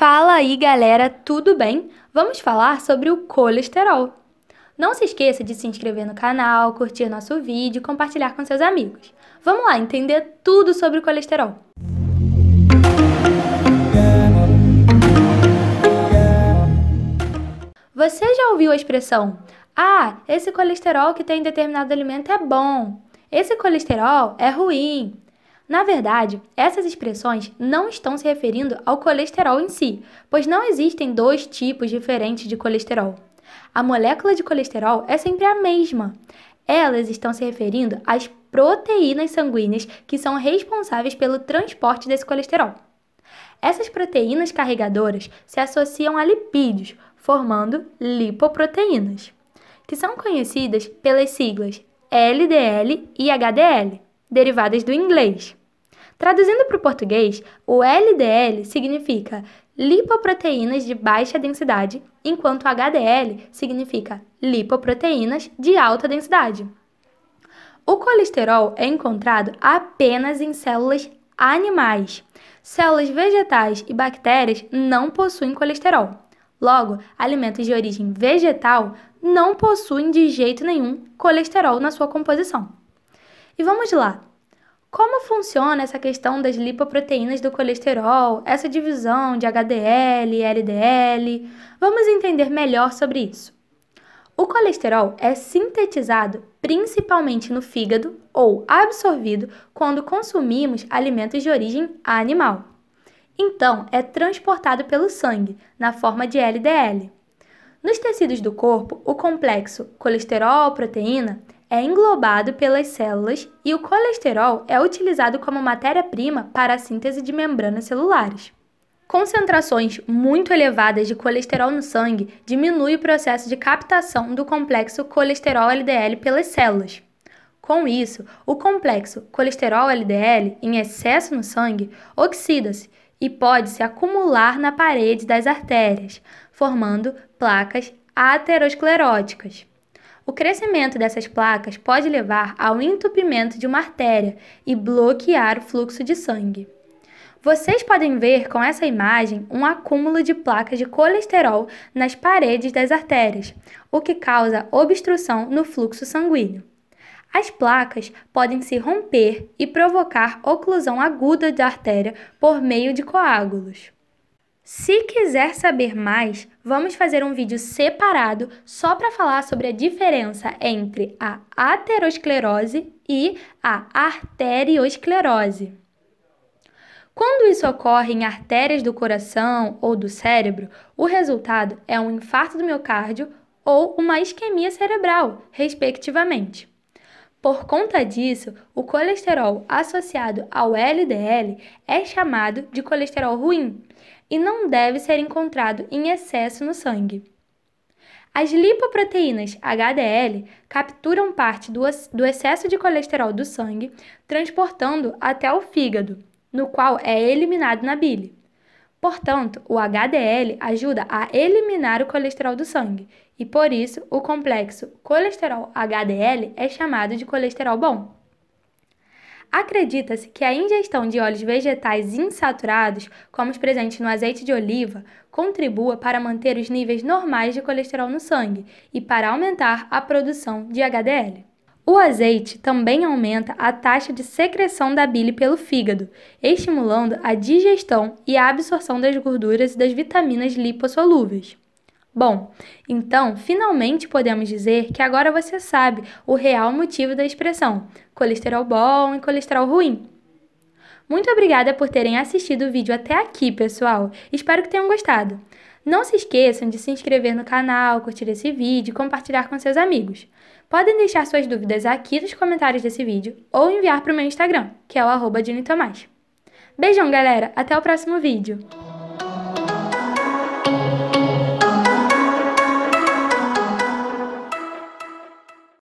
Fala aí, galera, tudo bem? Vamos falar sobre o colesterol. Não se esqueça de se inscrever no canal, curtir nosso vídeo e compartilhar com seus amigos. Vamos lá entender tudo sobre o colesterol. Você já ouviu a expressão: "Ah, esse colesterol que tem em determinado alimento é bom. Esse colesterol é ruim." Na verdade, essas expressões não estão se referindo ao colesterol em si, pois não existem dois tipos diferentes de colesterol. A molécula de colesterol é sempre a mesma. Elas estão se referindo às proteínas sanguíneas que são responsáveis pelo transporte desse colesterol. Essas proteínas carregadoras se associam a lipídios, formando lipoproteínas, que são conhecidas pelas siglas LDL e HDL, derivadas do inglês. Traduzindo para o português, o LDL significa lipoproteínas de baixa densidade, enquanto o HDL significa lipoproteínas de alta densidade. O colesterol é encontrado apenas em células animais. Células vegetais e bactérias não possuem colesterol. Logo, alimentos de origem vegetal não possuem de jeito nenhum colesterol na sua composição. E vamos lá, como funciona essa questão das lipoproteínas do colesterol, essa divisão de HDL, LDL? Vamos entender melhor sobre isso. O colesterol é sintetizado principalmente no fígado ou absorvido quando consumimos alimentos de origem animal. Então, é transportado pelo sangue, na forma de LDL. Nos tecidos do corpo, o complexo colesterol-proteína é englobado pelas células e o colesterol é utilizado como matéria-prima para a síntese de membranas celulares. Concentrações muito elevadas de colesterol no sangue diminuem o processo de captação do complexo colesterol LDL pelas células. Com isso, o complexo colesterol LDL em excesso no sangue oxida-se e pode se acumular na parede das artérias, formando placas ateroscleróticas. O crescimento dessas placas pode levar ao entupimento de uma artéria e bloquear o fluxo de sangue. Vocês podem ver com essa imagem um acúmulo de placas de colesterol nas paredes das artérias, o que causa obstrução no fluxo sanguíneo. As placas podem se romper e provocar oclusão aguda da artéria por meio de coágulos. Se quiser saber mais, vamos fazer um vídeo separado só para falar sobre a diferença entre a aterosclerose e a arteriosclerose. Quando isso ocorre em artérias do coração ou do cérebro, o resultado é um infarto do miocárdio ou uma isquemia cerebral, respectivamente. Por conta disso, o colesterol associado ao LDL é chamado de colesterol ruim e não deve ser encontrado em excesso no sangue. As lipoproteínas HDL capturam parte do, do excesso de colesterol do sangue, transportando até o fígado, no qual é eliminado na bile. Portanto, o HDL ajuda a eliminar o colesterol do sangue e, por isso, o complexo colesterol HDL é chamado de colesterol bom. Acredita-se que a ingestão de óleos vegetais insaturados, como os presentes no azeite de oliva, contribua para manter os níveis normais de colesterol no sangue e para aumentar a produção de HDL. O azeite também aumenta a taxa de secreção da bile pelo fígado, estimulando a digestão e a absorção das gorduras e das vitaminas lipossolúveis. Bom, então finalmente podemos dizer que agora você sabe o real motivo da expressão colesterol bom e colesterol ruim. Muito obrigada por terem assistido o vídeo até aqui, pessoal. Espero que tenham gostado. Não se esqueçam de se inscrever no canal, curtir esse vídeo e compartilhar com seus amigos. Podem deixar suas dúvidas aqui nos comentários desse vídeo ou enviar para o meu Instagram, que é o arroba Beijão, galera! Até o próximo vídeo!